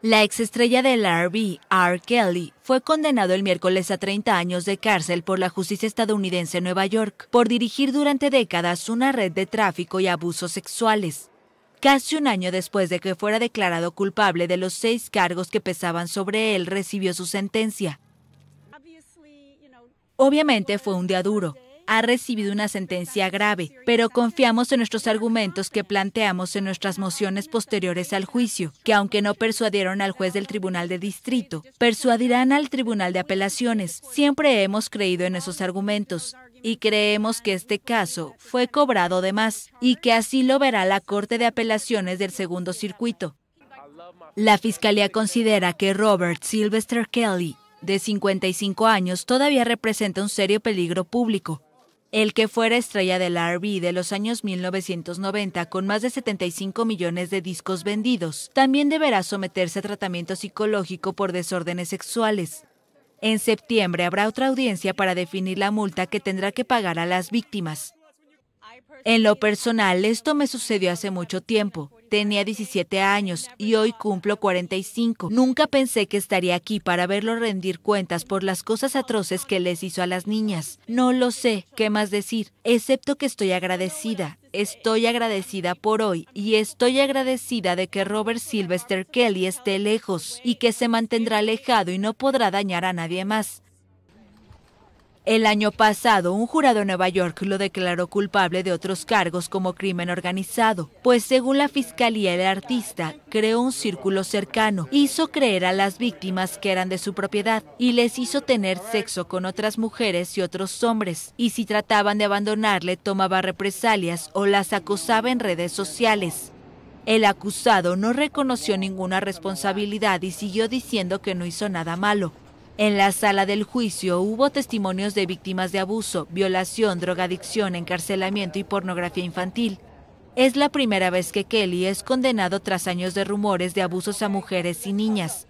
La exestrella del RB, R. Kelly, fue condenado el miércoles a 30 años de cárcel por la justicia estadounidense en Nueva York por dirigir durante décadas una red de tráfico y abusos sexuales. Casi un año después de que fuera declarado culpable de los seis cargos que pesaban sobre él, recibió su sentencia. Obviamente fue un día duro, ha recibido una sentencia grave, pero confiamos en nuestros argumentos que planteamos en nuestras mociones posteriores al juicio, que aunque no persuadieron al juez del Tribunal de Distrito, persuadirán al Tribunal de Apelaciones. Siempre hemos creído en esos argumentos y creemos que este caso fue cobrado de más y que así lo verá la Corte de Apelaciones del Segundo Circuito. La Fiscalía considera que Robert Sylvester Kelly, de 55 años, todavía representa un serio peligro público el que fuera estrella del RB de los años 1990 con más de 75 millones de discos vendidos, también deberá someterse a tratamiento psicológico por desórdenes sexuales. En septiembre habrá otra audiencia para definir la multa que tendrá que pagar a las víctimas. En lo personal, esto me sucedió hace mucho tiempo. Tenía 17 años y hoy cumplo 45. Nunca pensé que estaría aquí para verlo rendir cuentas por las cosas atroces que les hizo a las niñas. No lo sé, ¿qué más decir? Excepto que estoy agradecida. Estoy agradecida por hoy y estoy agradecida de que Robert Sylvester Kelly esté lejos y que se mantendrá alejado y no podrá dañar a nadie más. El año pasado, un jurado en Nueva York lo declaró culpable de otros cargos como crimen organizado, pues según la fiscalía el artista creó un círculo cercano, hizo creer a las víctimas que eran de su propiedad y les hizo tener sexo con otras mujeres y otros hombres, y si trataban de abandonarle tomaba represalias o las acosaba en redes sociales. El acusado no reconoció ninguna responsabilidad y siguió diciendo que no hizo nada malo, en la sala del juicio hubo testimonios de víctimas de abuso, violación, drogadicción, encarcelamiento y pornografía infantil. Es la primera vez que Kelly es condenado tras años de rumores de abusos a mujeres y niñas.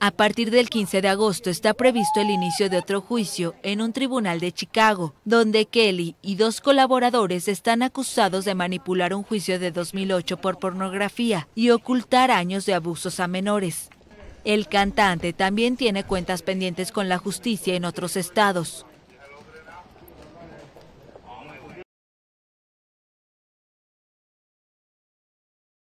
A partir del 15 de agosto está previsto el inicio de otro juicio en un tribunal de Chicago, donde Kelly y dos colaboradores están acusados de manipular un juicio de 2008 por pornografía y ocultar años de abusos a menores. El cantante también tiene cuentas pendientes con la justicia en otros estados.